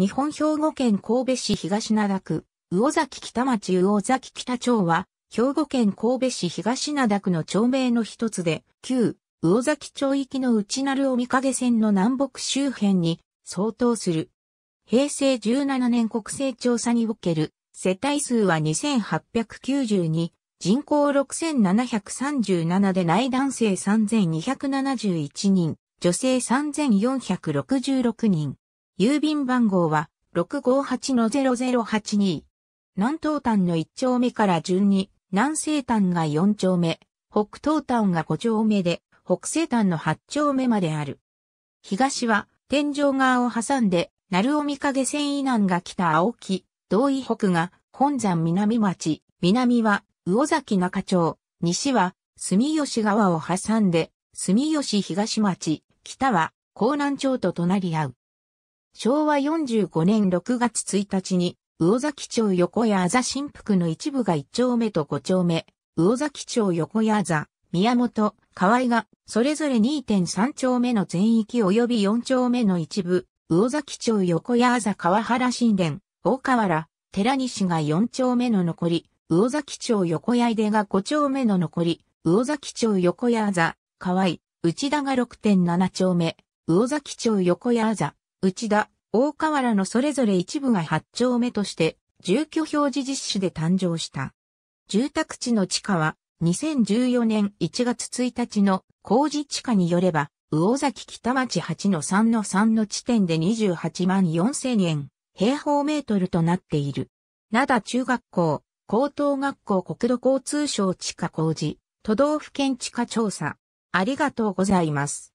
日本兵庫県神戸市東灘区、魚崎北町魚崎北町は、兵庫県神戸市東灘区の町名の一つで、旧魚崎町域の内なる御影線の南北周辺に相当する。平成17年国勢調査における世帯数は2892、人口6737で内男性3271人、女性3466人。郵便番号は658-0082。南東端の1丁目から順に、南西端が4丁目、北東端が5丁目で、北西端の8丁目まである。東は、天井側を挟んで、鳴尾見影線以南が北青木、同意北が本山南町、南は魚崎中町、西は住吉川を挟んで、住吉東町、北は江南町と隣り合う。昭和45年6月1日に、魚崎町横谷あざ新福の一部が1丁目と5丁目、魚崎町横谷あざ、宮本、河合が、それぞれ2.3丁目の全域及び4丁目の一部、魚崎町横谷あざ川原新殿、大河原、寺西が4丁目の残り、魚崎町横谷出が5丁目の残り、魚崎町横谷あざ、河合、内田が6.7丁目、魚崎町横谷あざ、内田、大河原のそれぞれ一部が8丁目として、住居表示実施で誕生した。住宅地の地価は、2014年1月1日の工事地価によれば、魚崎北町8の3の3の地点で28万4千円、平方メートルとなっている。灘中学校、高等学校国土交通省地下工事、都道府県地下調査。ありがとうございます。